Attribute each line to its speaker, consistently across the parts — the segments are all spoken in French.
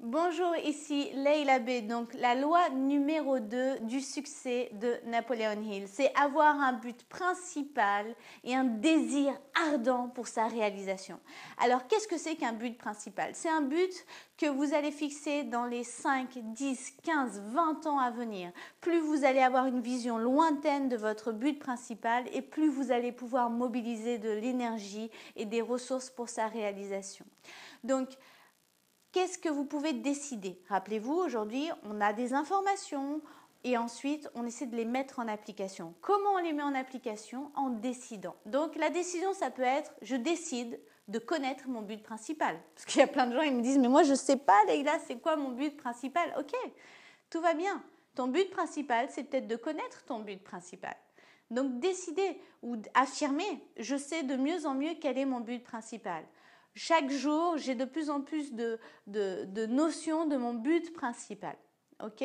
Speaker 1: Bonjour, ici Leila B. Donc, la loi numéro 2 du succès de Napoleon Hill, c'est avoir un but principal et un désir ardent pour sa réalisation. Alors, qu'est-ce que c'est qu'un but principal C'est un but que vous allez fixer dans les 5, 10, 15, 20 ans à venir. Plus vous allez avoir une vision lointaine de votre but principal et plus vous allez pouvoir mobiliser de l'énergie et des ressources pour sa réalisation. Donc, Qu'est-ce que vous pouvez décider Rappelez-vous, aujourd'hui, on a des informations et ensuite, on essaie de les mettre en application. Comment on les met en application En décidant. Donc, la décision, ça peut être je décide de connaître mon but principal. Parce qu'il y a plein de gens, ils me disent mais moi, je ne sais pas, Leïla, c'est quoi mon but principal Ok, tout va bien. Ton but principal, c'est peut-être de connaître ton but principal. Donc décider ou affirmer, je sais de mieux en mieux quel est mon but principal chaque jour, j'ai de plus en plus de, notions de mon but principal. ok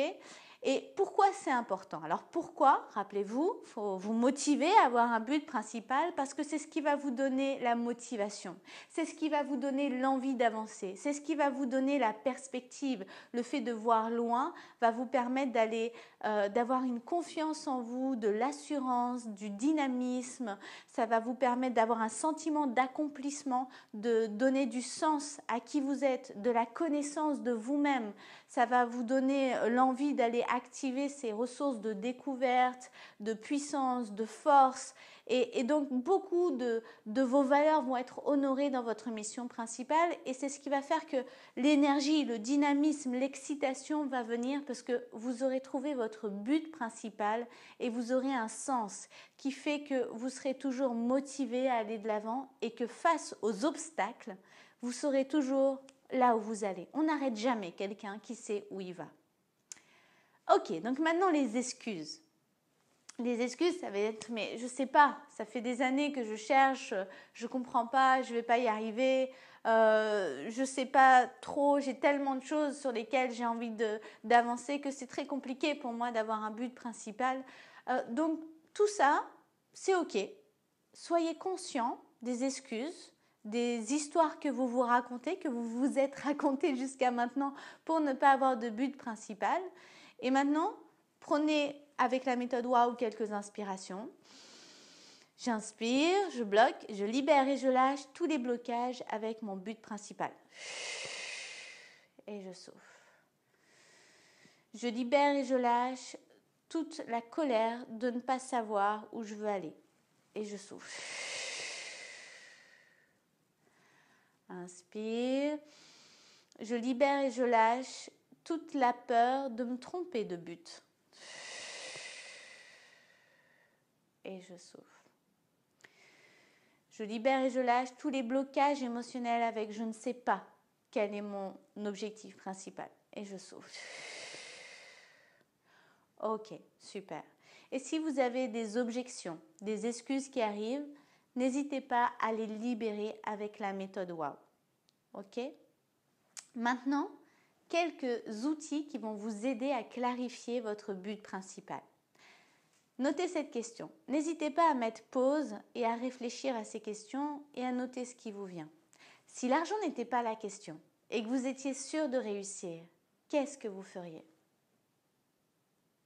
Speaker 1: et pourquoi c'est important Alors pourquoi, rappelez-vous, il faut vous motiver à avoir un but principal parce que c'est ce qui va vous donner la motivation, c'est ce qui va vous donner l'envie d'avancer, c'est ce qui va vous donner la perspective. Le fait de voir loin va vous permettre d'aller, euh, d'avoir une confiance en vous, de l'assurance, du dynamisme, ça va vous permettre d'avoir un sentiment d'accomplissement, de donner du sens à qui vous êtes, de la connaissance de vous-même, ça va vous donner euh, l'envie d'aller activer ces ressources de découverte, de puissance, de force. Et, donc beaucoup de, vos valeurs vont être honorées dans votre mission principale. Et c'est ce qui va faire que l'énergie, le dynamisme, l'excitation va venir parce que vous aurez trouvé votre but principal et vous aurez un sens qui fait que vous serez toujours motivé à aller de l'avant et que face aux obstacles, vous serez toujours là où vous allez. On n'arrête jamais quelqu'un qui sait où il va. Ok, donc maintenant les excuses. Les excuses, ça va être, mais je sais pas, ça fait des années que je cherche, je comprends pas, je vais pas y arriver, euh, je sais pas trop, j'ai tellement de choses sur lesquelles j'ai envie d'avancer que c'est très compliqué pour moi d'avoir un but principal. Euh, donc tout ça, c'est ok. Soyez conscient des excuses, des histoires que vous vous racontez, que vous vous êtes racontées jusqu'à maintenant pour ne pas avoir de but principal. Et maintenant, prenez avec la méthode WOW quelques inspirations. J'inspire, je bloque, je libère et je lâche tous les blocages avec mon but principal. Et je souffle. Je libère et je lâche toute la colère de ne pas savoir où je veux aller. Et je souffle. Inspire. Je libère et je lâche toute la peur de me tromper de but. Et je souffle. Je libère et je lâche tous les blocages émotionnels avec je ne sais pas quel est mon objectif principal. Et je souffle. Ok, super. Et si vous avez des objections, des excuses qui arrivent, n'hésitez pas à les libérer avec la méthode WOW. Ok Maintenant, quelques outils qui vont vous aider à clarifier votre but principal. Notez cette question. N'hésitez pas à mettre pause et à réfléchir à ces questions et à noter ce qui vous vient. Si l'argent n'était pas la question et que vous étiez sûr de réussir, qu'est-ce que vous feriez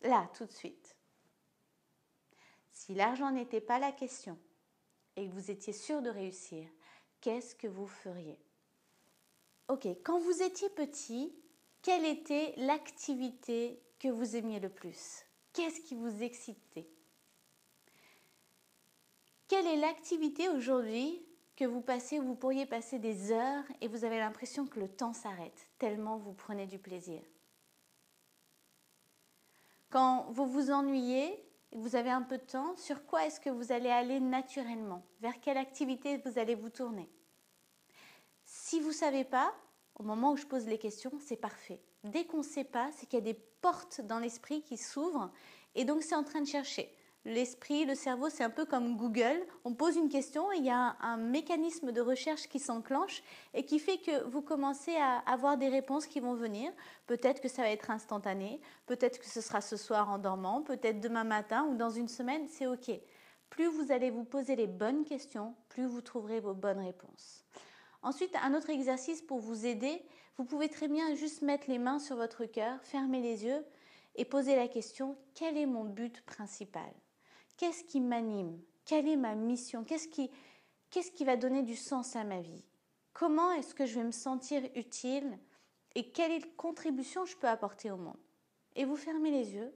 Speaker 1: Là, tout de suite. Si l'argent n'était pas la question et que vous étiez sûr de réussir, qu'est-ce que vous feriez Ok, quand vous étiez petit, quelle était l'activité que vous aimiez le plus Qu'est-ce qui vous excitait Quelle est l'activité aujourd'hui que vous passez ou vous pourriez passer des heures et vous avez l'impression que le temps s'arrête, tellement vous prenez du plaisir Quand vous vous ennuyez, et que vous avez un peu de temps, sur quoi est-ce que vous allez aller naturellement Vers quelle activité vous allez vous tourner Si vous ne savez pas, au moment où je pose les questions, c'est parfait. Dès qu'on ne sait pas, c'est qu'il y a des portes dans l'esprit qui s'ouvrent et donc c'est en train de chercher. L'esprit, le cerveau, c'est un peu comme Google. On pose une question et il y a un, mécanisme de recherche qui s'enclenche et qui fait que vous commencez à avoir des réponses qui vont venir. Peut-être que ça va être instantané, peut-être que ce sera ce soir en dormant, peut-être demain matin ou dans une semaine, c'est OK. Plus vous allez vous poser les bonnes questions, plus vous trouverez vos bonnes réponses. Ensuite, un autre exercice pour vous aider, vous pouvez très bien juste mettre les mains sur votre cœur, fermer les yeux et poser la question, quel est mon but principal Qu'est-ce qui m'anime Quelle est ma mission Qu'est-ce qui, va donner du sens à ma vie Comment est-ce que je vais me sentir utile et quelle est la contribution que je peux apporter au monde Et vous fermez les yeux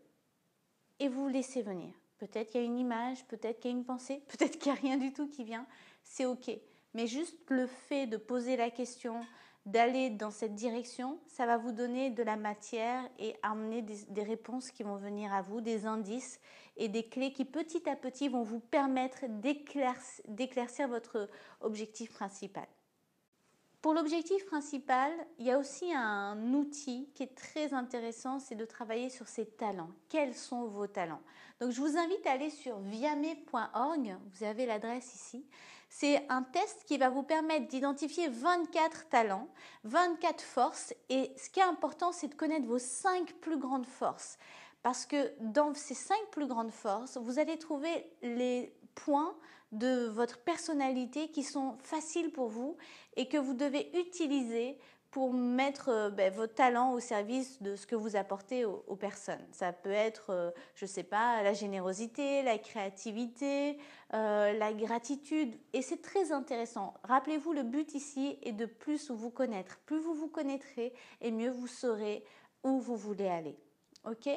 Speaker 1: et vous laissez venir. Peut-être qu'il y a une image, peut-être qu'il y a une pensée, peut-être qu'il n'y a rien du tout qui vient. C'est OK. Mais juste le fait de poser la question, d'aller dans cette direction, ça va vous donner de la matière et amener des, réponses qui vont venir à vous, des indices et des clés qui petit à petit vont vous permettre d'éclaircir votre objectif principal. Pour l'objectif principal, il y a aussi un outil qui est très intéressant, c'est de travailler sur ses talents. Quels sont vos talents Donc je vous invite à aller sur viame.org, vous avez l'adresse ici. C'est un test qui va vous permettre d'identifier 24 talents, 24 forces et ce qui est important, c'est de connaître vos 5 plus grandes forces. Parce que dans ces 5 plus grandes forces, vous allez trouver les points de votre personnalité qui sont faciles pour vous et que vous devez utiliser pour mettre euh, ben, vos talents au service de ce que vous apportez aux, personnes. Ça peut être, euh, je ne sais pas, la générosité, la créativité, euh, la gratitude. Et c'est très intéressant. Rappelez-vous, le but ici est de plus vous connaître. Plus vous vous connaîtrez et mieux vous saurez où vous voulez aller. OK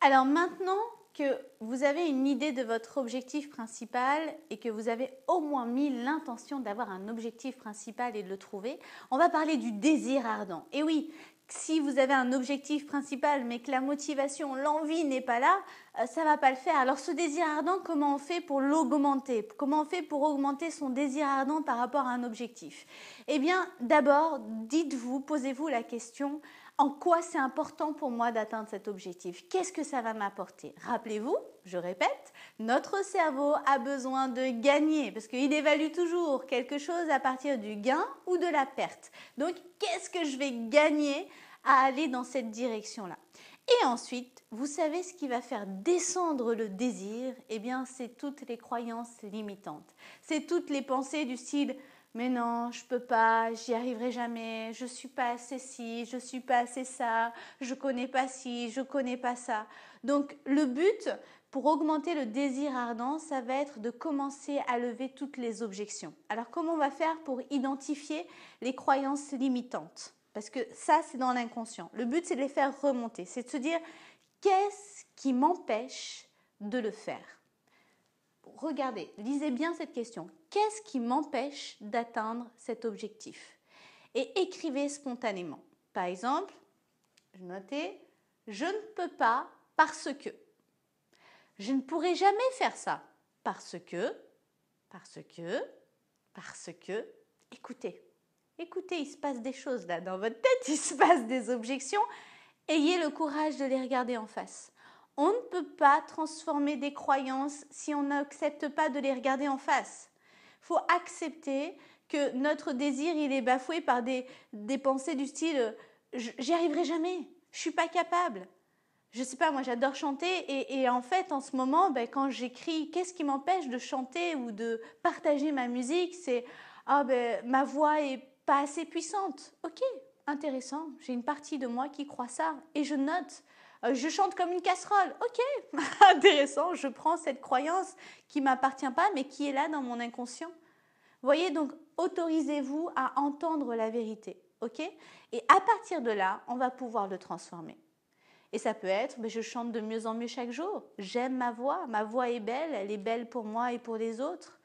Speaker 1: Alors maintenant, que vous avez une idée de votre objectif principal et que vous avez au moins mis l'intention d'avoir un objectif principal et de le trouver, on va parler du désir ardent. Et oui, si vous avez un objectif principal mais que la motivation, l'envie n'est pas là, euh, ça ne va pas le faire. Alors ce désir ardent, comment on fait pour l'augmenter Comment on fait pour augmenter son désir ardent par rapport à un objectif Eh bien, d'abord, dites-vous, posez-vous la question en quoi c'est important pour moi d'atteindre cet objectif Qu'est-ce que ça va m'apporter Rappelez-vous, je répète, notre cerveau a besoin de gagner parce qu'il évalue toujours quelque chose à partir du gain ou de la perte. Donc, qu'est-ce que je vais gagner à aller dans cette direction-là et ensuite, vous savez ce qui va faire descendre le désir Eh bien, c'est toutes les croyances limitantes. C'est toutes les pensées du style mais non, je peux pas, j'y arriverai jamais, je suis pas assez ci, je suis pas assez ça, je connais pas ci, je connais pas ça. Donc le but pour augmenter le désir ardent, ça va être de commencer à lever toutes les objections. Alors comment on va faire pour identifier les croyances limitantes Parce que ça, c'est dans l'inconscient. Le but, c'est de les faire remonter, c'est de se dire qu'est-ce qui m'empêche de le faire Regardez, lisez bien cette question qu'est-ce qui m'empêche d'atteindre cet objectif Et écrivez spontanément. Par exemple, je notais, je ne peux pas parce que. Je ne pourrai jamais faire ça parce que, parce que, parce que. Écoutez, écoutez, il se passe des choses là dans votre tête, il se passe des objections. Ayez le courage de les regarder en face. On ne peut pas transformer des croyances si on n'accepte pas de les regarder en face faut accepter que notre désir, il est bafoué par des, pensées du style euh, j'y arriverai jamais, je suis pas capable. Je sais pas, moi j'adore chanter et, en fait en ce moment, ben, quand j'écris, qu'est-ce qui m'empêche de chanter ou de partager ma musique C'est ah, ben ma voix est pas assez puissante. Ok, intéressant, j'ai une partie de moi qui croit ça et je note euh, je chante comme une casserole. Ok, intéressant, je prends cette croyance qui m'appartient pas, mais qui est là dans mon inconscient. Voyez donc, autorisez-vous à entendre la vérité. Ok Et à partir de là, on va pouvoir le transformer. Et ça peut être, mais ben, je chante de mieux en mieux chaque jour. J'aime ma voix, ma voix est belle, elle est belle pour moi et pour les autres.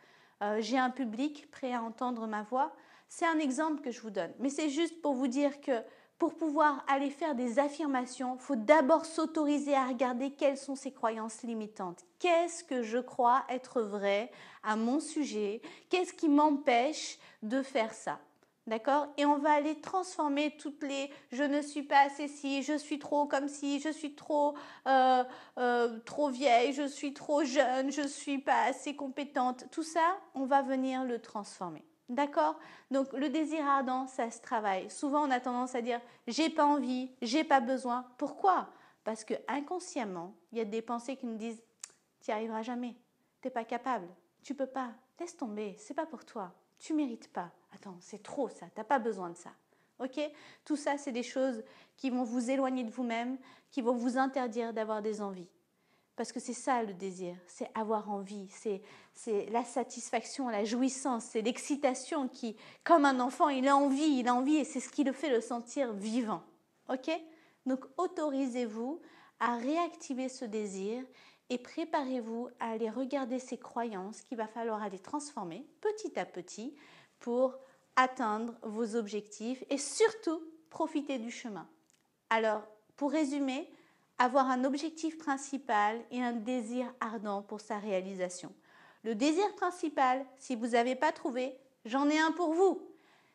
Speaker 1: Euh, j'ai un public prêt à entendre ma voix. C'est un exemple que je vous donne. Mais c'est juste pour vous dire que pour pouvoir aller faire des affirmations, il faut d'abord s'autoriser à regarder quelles sont ses croyances limitantes. Qu'est-ce que je crois être vrai à mon sujet Qu'est-ce qui m'empêche de faire ça D'accord Et on va aller transformer toutes les je ne suis pas assez si, je suis trop comme si, je suis trop, euh, euh, trop vieille, je suis trop jeune, je ne suis pas assez compétente. Tout ça, on va venir le transformer. D'accord Donc le désir ardent, ça se travaille. Souvent, on a tendance à dire j'ai pas envie, j'ai pas besoin. Pourquoi Parce que inconsciemment, il y a des pensées qui nous disent tu arriveras jamais, tu n'es pas capable, tu peux pas, laisse tomber, c'est pas pour toi, tu mérites pas. Attends, c'est trop ça, t'as pas besoin de ça. Ok Tout ça, c'est des choses qui vont vous éloigner de vous-même, qui vont vous interdire d'avoir des envies. Parce que c'est ça le désir, c'est avoir envie, c'est, la satisfaction, la jouissance, c'est l'excitation qui, comme un enfant, il a envie, il a envie et c'est ce qui le fait le sentir vivant. Ok Donc autorisez-vous à réactiver ce désir et préparez-vous à aller regarder ces croyances qu'il va falloir aller transformer petit à petit pour atteindre vos objectifs et surtout profiter du chemin. Alors, pour résumer, avoir un objectif principal et un désir ardent pour sa réalisation. Le désir principal, si vous n'avez pas trouvé, j'en ai un pour vous.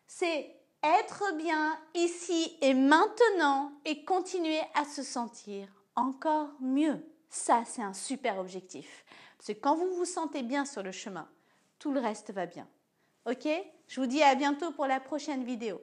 Speaker 1: C'est être bien ici et maintenant et continuer à se sentir encore mieux. Ça, c'est un super objectif. Parce que quand vous vous sentez bien sur le chemin, tout le reste va bien. Ok Je vous dis à bientôt pour la prochaine vidéo.